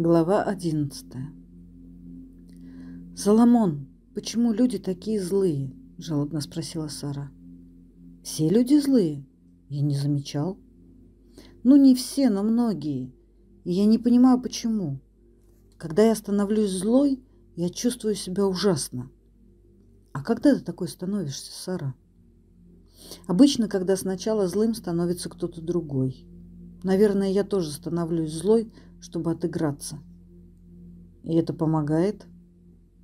Глава 11 «Соломон, почему люди такие злые?» – жалобно спросила Сара. «Все люди злые? Я не замечал». «Ну, не все, но многие. И я не понимаю, почему. Когда я становлюсь злой, я чувствую себя ужасно». «А когда ты такой становишься, Сара?» «Обычно, когда сначала злым становится кто-то другой. Наверное, я тоже становлюсь злой – чтобы отыграться. И это помогает?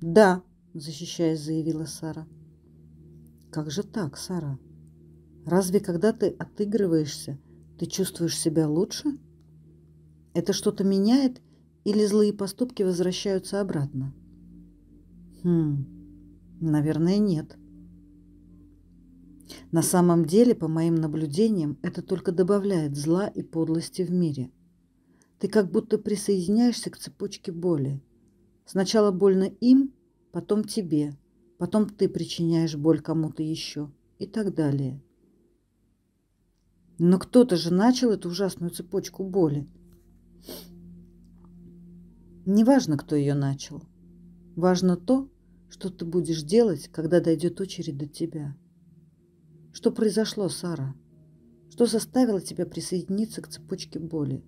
Да, защищаясь, заявила Сара. Как же так, Сара? Разве когда ты отыгрываешься, ты чувствуешь себя лучше? Это что-то меняет или злые поступки возвращаются обратно? Хм, наверное, нет. На самом деле, по моим наблюдениям, это только добавляет зла и подлости в мире. Ты как будто присоединяешься к цепочке боли. Сначала больно им, потом тебе, потом ты причиняешь боль кому-то еще и так далее. Но кто-то же начал эту ужасную цепочку боли. Неважно, кто ее начал. Важно то, что ты будешь делать, когда дойдет очередь до тебя. Что произошло, Сара? Что заставило тебя присоединиться к цепочке боли?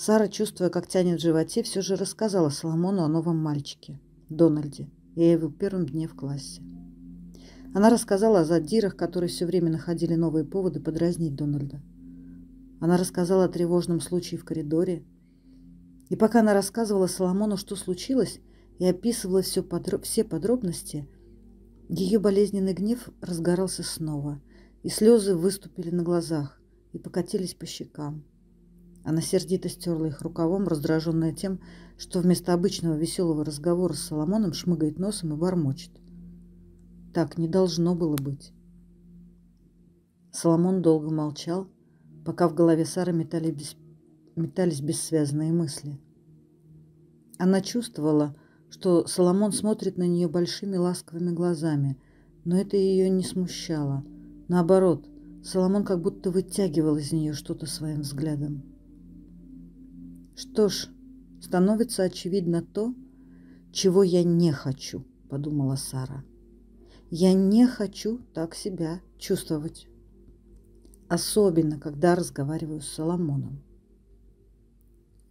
Сара, чувствуя, как тянет в животе, все же рассказала Соломону о новом мальчике, Дональде, и о его первом дне в классе. Она рассказала о задирах, которые все время находили новые поводы подразнить Дональда. Она рассказала о тревожном случае в коридоре. И пока она рассказывала Соломону, что случилось, и описывала все, подро все подробности, ее болезненный гнев разгорался снова, и слезы выступили на глазах и покатились по щекам. Она сердито стерла их рукавом, раздраженная тем, что вместо обычного веселого разговора с Соломоном шмыгает носом и бормочет. Так не должно было быть. Соломон долго молчал, пока в голове Сары метали бес... метались бессвязные мысли. Она чувствовала, что Соломон смотрит на нее большими ласковыми глазами, но это ее не смущало. Наоборот, Соломон как будто вытягивал из нее что-то своим взглядом. Что ж, становится очевидно то, чего я не хочу, подумала Сара. Я не хочу так себя чувствовать. Особенно, когда разговариваю с Соломоном.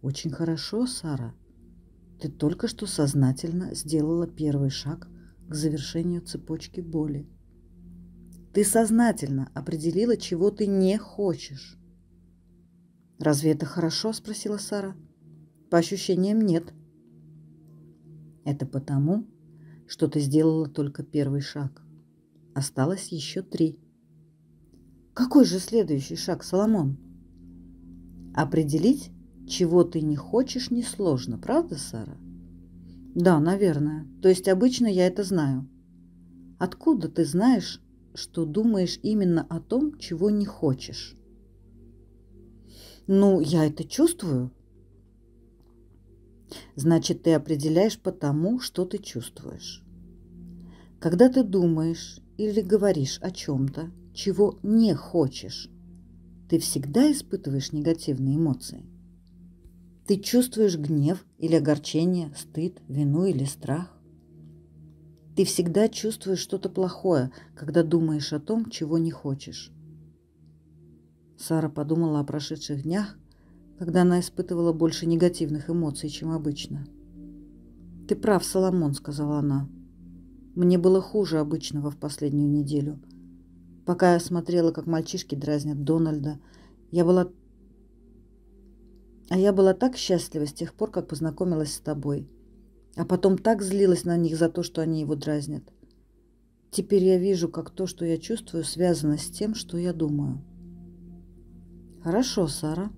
Очень хорошо, Сара. Ты только что сознательно сделала первый шаг к завершению цепочки боли. Ты сознательно определила, чего ты не хочешь. «Разве это хорошо?» – спросила Сара. «По ощущениям, нет». «Это потому, что ты сделала только первый шаг. Осталось еще три». «Какой же следующий шаг, Соломон?» «Определить, чего ты не хочешь, несложно, правда, Сара?» «Да, наверное. То есть обычно я это знаю». «Откуда ты знаешь, что думаешь именно о том, чего не хочешь?» Ну, я это чувствую. Значит, ты определяешь по тому, что ты чувствуешь. Когда ты думаешь или говоришь о чем-то, чего не хочешь, ты всегда испытываешь негативные эмоции. Ты чувствуешь гнев или огорчение, стыд, вину или страх. Ты всегда чувствуешь что-то плохое, когда думаешь о том, чего не хочешь. Сара подумала о прошедших днях, когда она испытывала больше негативных эмоций, чем обычно. «Ты прав, Соломон», — сказала она. «Мне было хуже обычного в последнюю неделю. Пока я смотрела, как мальчишки дразнят Дональда, я была... А я была так счастлива с тех пор, как познакомилась с тобой. А потом так злилась на них за то, что они его дразнят. Теперь я вижу, как то, что я чувствую, связано с тем, что я думаю». Хорошо, Сара.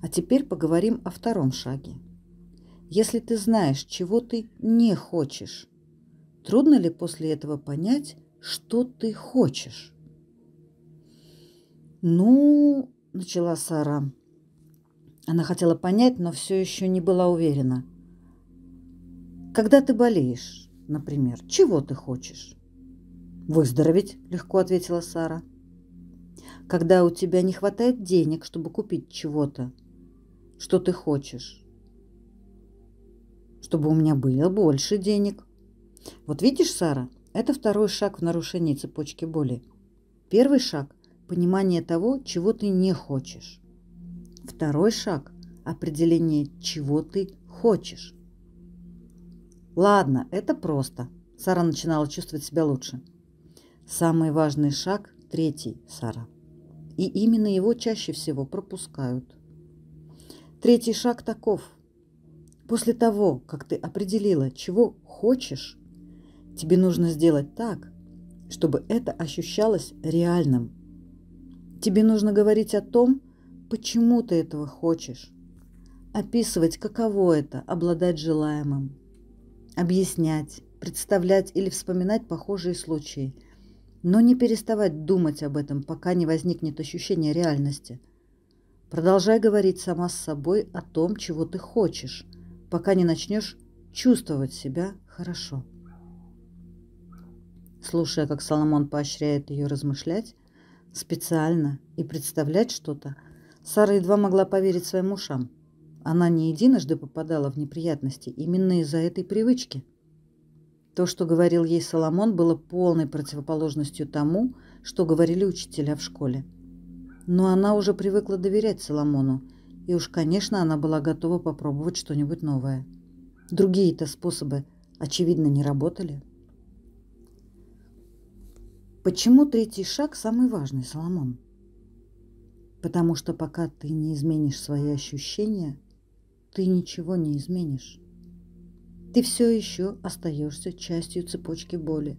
А теперь поговорим о втором шаге. Если ты знаешь, чего ты не хочешь, трудно ли после этого понять, что ты хочешь? Ну, начала Сара. Она хотела понять, но все еще не была уверена. Когда ты болеешь, например, чего ты хочешь? Выздороветь, легко ответила Сара когда у тебя не хватает денег, чтобы купить чего-то, что ты хочешь. Чтобы у меня было больше денег. Вот видишь, Сара, это второй шаг в нарушении цепочки боли. Первый шаг – понимание того, чего ты не хочешь. Второй шаг – определение, чего ты хочешь. Ладно, это просто. Сара начинала чувствовать себя лучше. Самый важный шаг – третий, Сара. И именно его чаще всего пропускают. Третий шаг таков. После того, как ты определила, чего хочешь, тебе нужно сделать так, чтобы это ощущалось реальным. Тебе нужно говорить о том, почему ты этого хочешь, описывать, каково это – обладать желаемым, объяснять, представлять или вспоминать похожие случаи – но не переставать думать об этом, пока не возникнет ощущение реальности. Продолжай говорить сама с собой о том, чего ты хочешь, пока не начнешь чувствовать себя хорошо. Слушая, как Соломон поощряет ее размышлять, специально и представлять что-то, Сара едва могла поверить своим ушам. Она не единожды попадала в неприятности именно из-за этой привычки – то, что говорил ей Соломон, было полной противоположностью тому, что говорили учителя в школе. Но она уже привыкла доверять Соломону, и уж, конечно, она была готова попробовать что-нибудь новое. Другие-то способы, очевидно, не работали. Почему третий шаг самый важный, Соломон? Потому что пока ты не изменишь свои ощущения, ты ничего не изменишь. Ты все еще остаешься частью цепочки боли.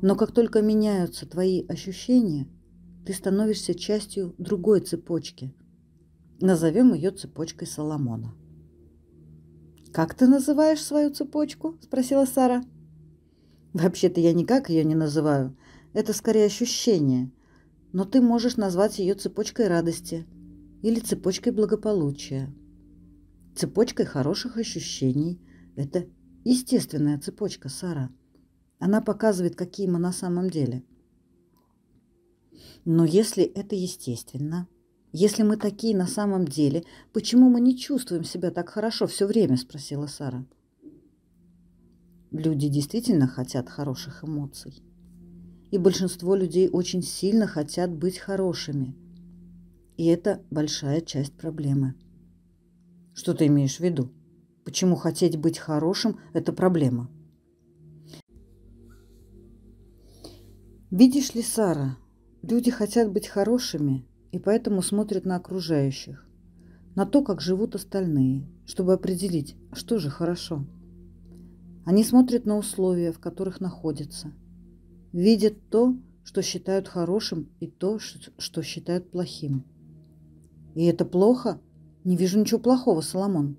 Но как только меняются твои ощущения, ты становишься частью другой цепочки. Назовем ее цепочкой Соломона. «Как ты называешь свою цепочку?» – спросила Сара. «Вообще-то я никак ее не называю. Это скорее ощущение. Но ты можешь назвать ее цепочкой радости или цепочкой благополучия, цепочкой хороших ощущений, это естественная цепочка, Сара. Она показывает, какие мы на самом деле. Но если это естественно, если мы такие на самом деле, почему мы не чувствуем себя так хорошо все время, спросила Сара. Люди действительно хотят хороших эмоций. И большинство людей очень сильно хотят быть хорошими. И это большая часть проблемы. Что ты имеешь в виду? Почему хотеть быть хорошим – это проблема? Видишь ли, Сара, люди хотят быть хорошими и поэтому смотрят на окружающих, на то, как живут остальные, чтобы определить, что же хорошо. Они смотрят на условия, в которых находятся, видят то, что считают хорошим, и то, что считают плохим. И это плохо? Не вижу ничего плохого, Соломон.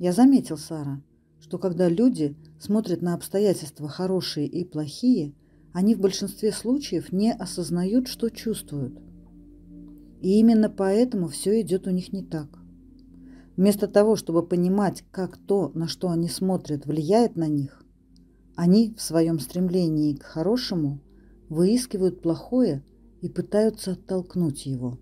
Я заметил, Сара, что когда люди смотрят на обстоятельства хорошие и плохие, они в большинстве случаев не осознают, что чувствуют. И именно поэтому все идет у них не так. Вместо того, чтобы понимать, как то, на что они смотрят, влияет на них, они в своем стремлении к хорошему выискивают плохое и пытаются оттолкнуть его.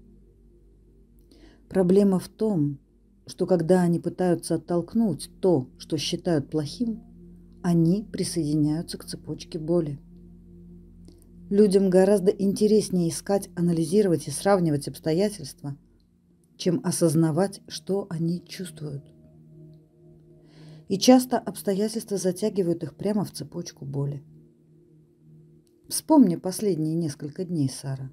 Проблема в том, что когда они пытаются оттолкнуть то, что считают плохим, они присоединяются к цепочке боли. Людям гораздо интереснее искать, анализировать и сравнивать обстоятельства, чем осознавать, что они чувствуют. И часто обстоятельства затягивают их прямо в цепочку боли. Вспомни последние несколько дней, Сара,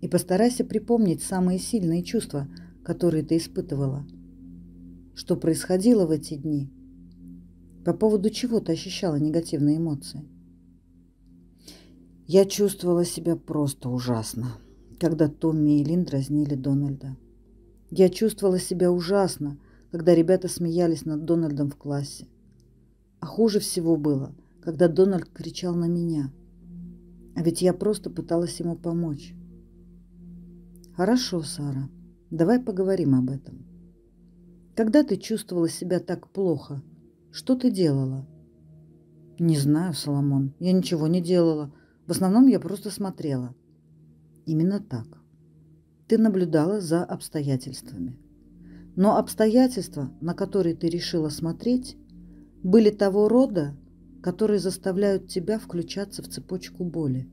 и постарайся припомнить самые сильные чувства, которые ты испытывала – что происходило в эти дни, по поводу чего ты ощущала негативные эмоции. Я чувствовала себя просто ужасно, когда Томми и Лин дразнили Дональда. Я чувствовала себя ужасно, когда ребята смеялись над Дональдом в классе. А хуже всего было, когда Дональд кричал на меня. А ведь я просто пыталась ему помочь. Хорошо, Сара, давай поговорим об этом. Когда ты чувствовала себя так плохо? Что ты делала? Не знаю, Соломон. Я ничего не делала. В основном я просто смотрела. Именно так. Ты наблюдала за обстоятельствами. Но обстоятельства, на которые ты решила смотреть, были того рода, которые заставляют тебя включаться в цепочку боли.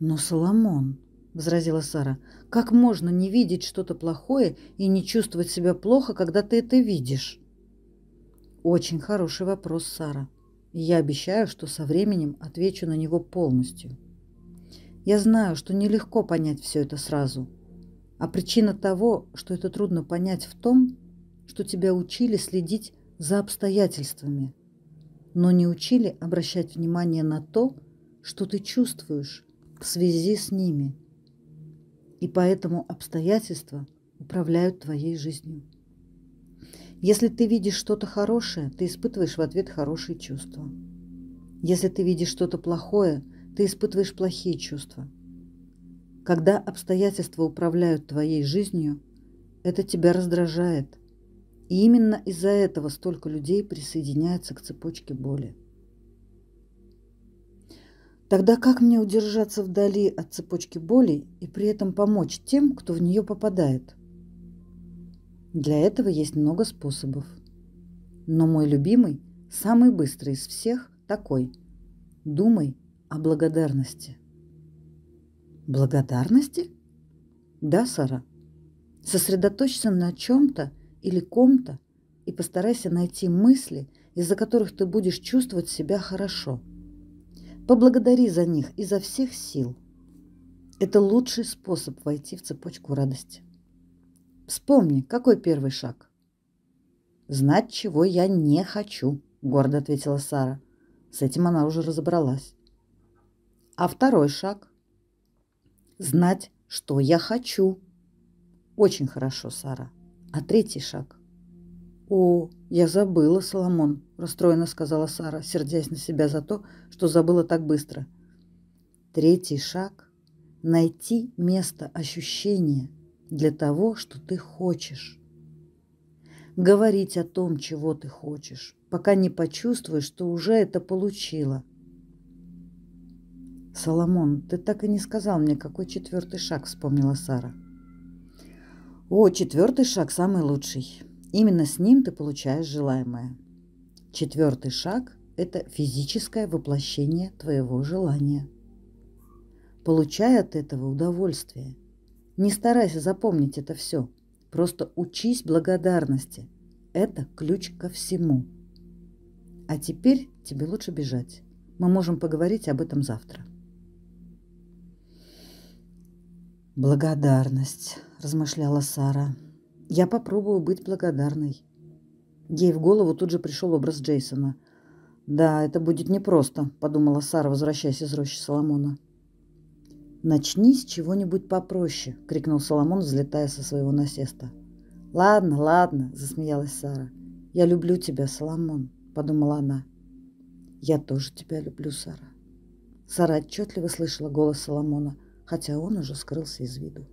Но Соломон, возразила Сара. Как можно не видеть что-то плохое и не чувствовать себя плохо, когда ты это видишь? Очень хороший вопрос, Сара. я обещаю, что со временем отвечу на него полностью. Я знаю, что нелегко понять все это сразу. А причина того, что это трудно понять в том, что тебя учили следить за обстоятельствами, но не учили обращать внимание на то, что ты чувствуешь в связи с ними – и поэтому обстоятельства управляют твоей жизнью. Если ты видишь что-то хорошее, ты испытываешь в ответ хорошие чувства. Если ты видишь что-то плохое, ты испытываешь плохие чувства. Когда обстоятельства управляют твоей жизнью, это тебя раздражает. И именно из-за этого столько людей присоединяется к цепочке боли. Тогда как мне удержаться вдали от цепочки боли и при этом помочь тем, кто в нее попадает? Для этого есть много способов. Но мой любимый, самый быстрый из всех, такой. Думай о благодарности. Благодарности? Да, Сара. Сосредоточься на чем-то или ком-то и постарайся найти мысли, из-за которых ты будешь чувствовать себя хорошо – Поблагодари за них изо всех сил. Это лучший способ войти в цепочку радости. Вспомни, какой первый шаг? Знать, чего я не хочу, гордо ответила Сара. С этим она уже разобралась. А второй шаг? Знать, что я хочу. Очень хорошо, Сара. А третий шаг? «О, я забыла, Соломон», — расстроенно сказала Сара, сердясь на себя за то, что забыла так быстро. Третий шаг — найти место ощущения для того, что ты хочешь. Говорить о том, чего ты хочешь, пока не почувствуешь, что уже это получила. «Соломон, ты так и не сказал мне, какой четвертый шаг», — вспомнила Сара. «О, четвертый шаг самый лучший. Именно с ним ты получаешь желаемое. Четвертый шаг – это физическое воплощение твоего желания. Получай от этого удовольствие. Не старайся запомнить это все. Просто учись благодарности. Это ключ ко всему. А теперь тебе лучше бежать. Мы можем поговорить об этом завтра. Благодарность, размышляла Сара. Я попробую быть благодарной. Ей в голову тут же пришел образ Джейсона. «Да, это будет непросто», — подумала Сара, возвращаясь из рощи Соломона. «Начни с чего-нибудь попроще», — крикнул Соломон, взлетая со своего насеста. «Ладно, ладно», — засмеялась Сара. «Я люблю тебя, Соломон», — подумала она. «Я тоже тебя люблю, Сара». Сара отчетливо слышала голос Соломона, хотя он уже скрылся из виду.